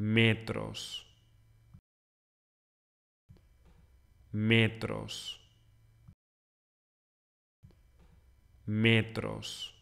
metros, metros, metros.